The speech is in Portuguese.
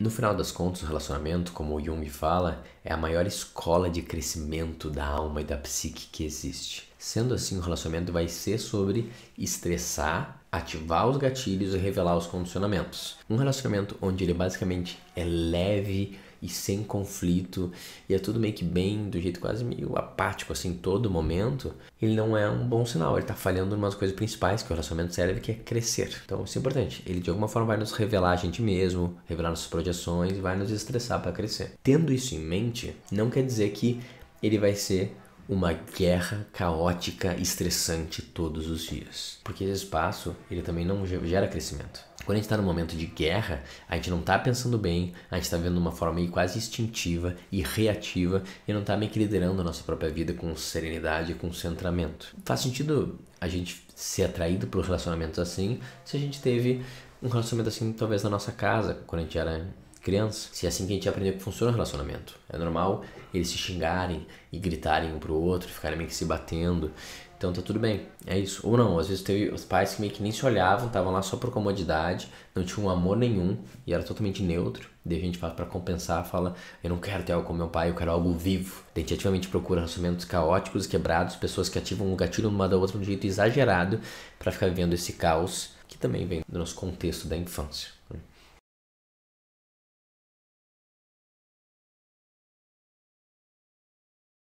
No final das contas, o relacionamento, como o Jung fala, é a maior escola de crescimento da alma e da psique que existe. Sendo assim, o relacionamento vai ser sobre estressar, ativar os gatilhos e revelar os condicionamentos. Um relacionamento onde ele basicamente é leve, e sem conflito, e é tudo meio que bem, do jeito quase meio apático, assim, todo momento, ele não é um bom sinal. Ele tá falhando em umas coisas principais que o relacionamento cérebro que é crescer. Então, isso é importante. Ele, de alguma forma, vai nos revelar a gente mesmo, revelar nossas projeções e vai nos estressar para crescer. Tendo isso em mente, não quer dizer que ele vai ser uma guerra caótica, estressante todos os dias. Porque esse espaço, ele também não gera crescimento. Quando a gente está num momento de guerra, a gente não está pensando bem, a gente está vendo de uma forma quase instintiva e reativa e não está meio que liderando a nossa própria vida com serenidade e concentramento. Faz sentido a gente ser atraído por relacionamentos assim se a gente teve um relacionamento assim talvez na nossa casa, quando a gente era criança, se é assim que a gente aprende que funciona o relacionamento. É normal eles se xingarem e gritarem um pro outro, ficarem meio que se batendo. Então tá tudo bem, é isso. Ou não, às vezes teve os pais que meio que nem se olhavam, estavam lá só por comodidade, não tinham um amor nenhum e era totalmente neutro. Daí a gente fala para compensar, fala, eu não quero ter algo com meu pai, eu quero algo vivo. Daí a gente ativamente procura relacionamentos caóticos, quebrados, pessoas que ativam o gatilho uma da outra de um jeito exagerado para ficar vivendo esse caos que também vem do nosso contexto da infância. Né?